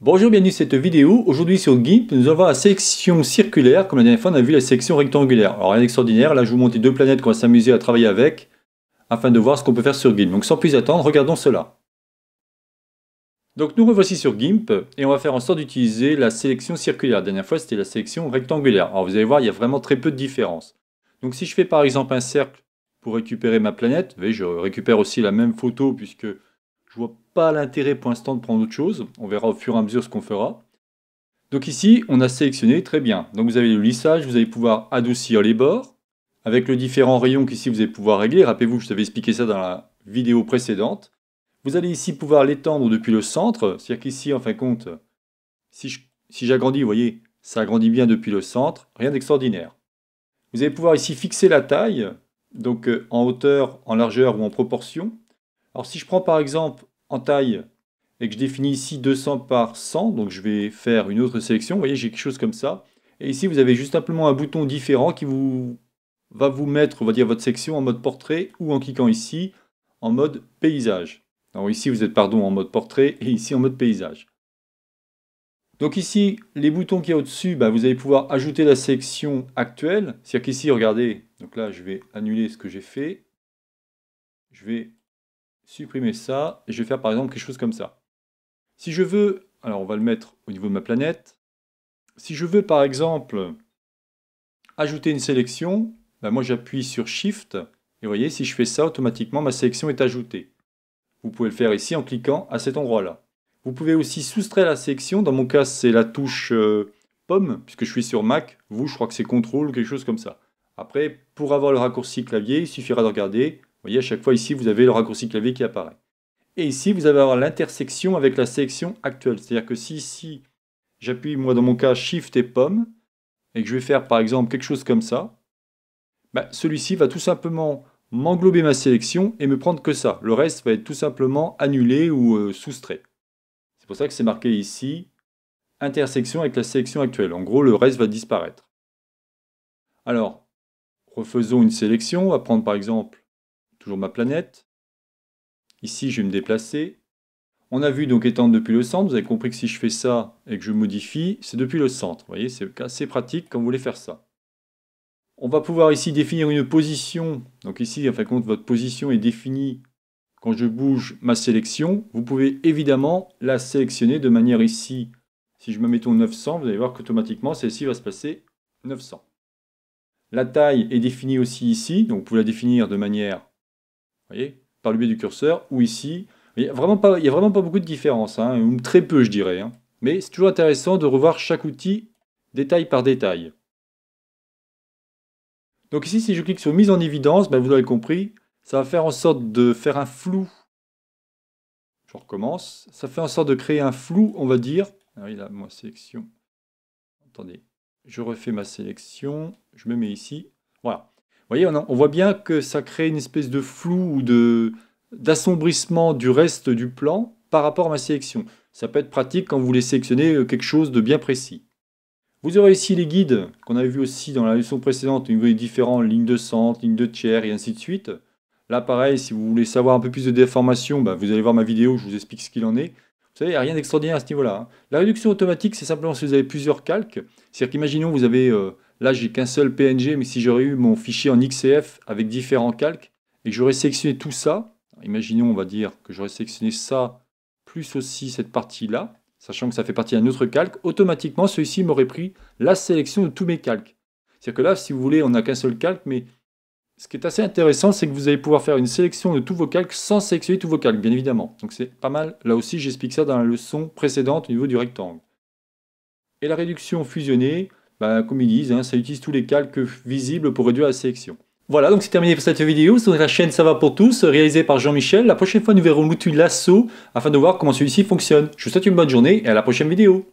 Bonjour, bienvenue dans cette vidéo. Aujourd'hui sur GIMP, nous allons la section circulaire. Comme la dernière fois, on a vu la section rectangulaire. Alors rien d'extraordinaire, là je vous montre deux planètes qu'on va s'amuser à travailler avec afin de voir ce qu'on peut faire sur GIMP. Donc sans plus attendre, regardons cela. Donc nous revoici sur GIMP et on va faire en sorte d'utiliser la sélection circulaire. La dernière fois, c'était la sélection rectangulaire. Alors vous allez voir, il y a vraiment très peu de différence. Donc si je fais par exemple un cercle pour récupérer ma planète, vous je récupère aussi la même photo puisque vois pas l'intérêt pour l'instant de prendre autre chose. On verra au fur et à mesure ce qu'on fera. Donc ici, on a sélectionné, très bien. Donc vous avez le lissage, vous allez pouvoir adoucir les bords. Avec le différent rayon qu'ici vous allez pouvoir régler. Rappelez-vous, je avais expliqué ça dans la vidéo précédente. Vous allez ici pouvoir l'étendre depuis le centre. C'est-à-dire qu'ici, en fin de compte, si j'agrandis, vous voyez, ça agrandit bien depuis le centre. Rien d'extraordinaire. Vous allez pouvoir ici fixer la taille, donc euh, en hauteur, en largeur ou en proportion. Alors si je prends par exemple en taille et que je définis ici 200 par 100, donc je vais faire une autre sélection, vous voyez j'ai quelque chose comme ça, et ici vous avez juste simplement un bouton différent qui vous va vous mettre, on va dire, votre section en mode portrait ou en cliquant ici en mode paysage. Alors ici vous êtes pardon en mode portrait et ici en mode paysage. Donc ici, les boutons qui a au-dessus, bah, vous allez pouvoir ajouter la section actuelle. C'est-à-dire qu'ici, regardez, donc là je vais annuler ce que j'ai fait. Je vais supprimer ça, et je vais faire par exemple quelque chose comme ça. Si je veux, alors on va le mettre au niveau de ma planète, si je veux par exemple ajouter une sélection, ben, moi j'appuie sur Shift, et vous voyez, si je fais ça, automatiquement ma sélection est ajoutée. Vous pouvez le faire ici en cliquant à cet endroit-là. Vous pouvez aussi soustraire la sélection, dans mon cas c'est la touche euh, pomme, puisque je suis sur Mac, vous je crois que c'est CTRL ou quelque chose comme ça. Après, pour avoir le raccourci clavier, il suffira de regarder vous voyez, à chaque fois ici, vous avez le raccourci clavier qui apparaît. Et ici, vous allez avoir l'intersection avec la sélection actuelle. C'est-à-dire que si ici, j'appuie, moi dans mon cas, Shift et Pomme, et que je vais faire par exemple quelque chose comme ça, bah, celui-ci va tout simplement m'englober ma sélection et me prendre que ça. Le reste va être tout simplement annulé ou euh, soustrait. C'est pour ça que c'est marqué ici intersection avec la sélection actuelle. En gros, le reste va disparaître. Alors, refaisons une sélection. On va prendre par exemple ma planète. Ici, je vais me déplacer. On a vu donc étendre depuis le centre, vous avez compris que si je fais ça et que je modifie, c'est depuis le centre. Vous voyez, c'est assez pratique quand vous voulez faire ça. On va pouvoir ici définir une position. Donc ici, en fin de compte, votre position est définie quand je bouge ma sélection. Vous pouvez évidemment la sélectionner de manière ici. Si je me mets au 900, vous allez voir qu'automatiquement, celle-ci va se passer 900. La taille est définie aussi ici, donc vous pouvez la définir de manière voyez, par le biais du curseur, ou ici. Il n'y a, vraiment pas, a vraiment pas beaucoup de différence, hein, ou très peu je dirais. Hein. Mais c'est toujours intéressant de revoir chaque outil détail par détail. Donc ici, si je clique sur mise en évidence, ben, vous l'avez compris, ça va faire en sorte de faire un flou. Je recommence. Ça fait en sorte de créer un flou, on va dire. Ah oui, là, moi, sélection. Attendez, je refais ma sélection. Je me mets ici. Voilà voyez, on, voit bien que ça crée une espèce de flou ou d'assombrissement du reste du plan par rapport à ma sélection. Ça peut être pratique quand vous voulez sélectionner euh, quelque chose de bien précis. Vous aurez ici les guides qu'on avait vu aussi dans la leçon précédente au niveau des différents lignes de centre, lignes de tiers et ainsi de suite. Là, pareil, si vous voulez savoir un peu plus de déformation, bah, vous allez voir ma vidéo où je vous explique ce qu'il en est. Vous savez, il n'y a rien d'extraordinaire à ce niveau-là. Hein. La réduction automatique, c'est simplement si vous avez plusieurs calques. C'est-à-dire qu'imaginons, vous avez euh, Là, j'ai qu'un seul PNG, mais si j'aurais eu mon fichier en XCF avec différents calques et que j'aurais sélectionné tout ça, imaginons, on va dire que j'aurais sélectionné ça plus aussi cette partie-là, sachant que ça fait partie d'un autre calque, automatiquement, celui-ci m'aurait pris la sélection de tous mes calques. C'est-à-dire que là, si vous voulez, on n'a qu'un seul calque, mais ce qui est assez intéressant, c'est que vous allez pouvoir faire une sélection de tous vos calques sans sélectionner tous vos calques, bien évidemment. Donc c'est pas mal. Là aussi, j'explique ça dans la leçon précédente au niveau du rectangle. Et la réduction fusionnée, bah, comme ils disent, hein, ça utilise tous les calques visibles pour réduire la sélection. Voilà, donc c'est terminé pour cette vidéo sur la chaîne Ça va pour tous, réalisée par Jean-Michel. La prochaine fois, nous verrons l'outil Lasso afin de voir comment celui-ci fonctionne. Je vous souhaite une bonne journée et à la prochaine vidéo.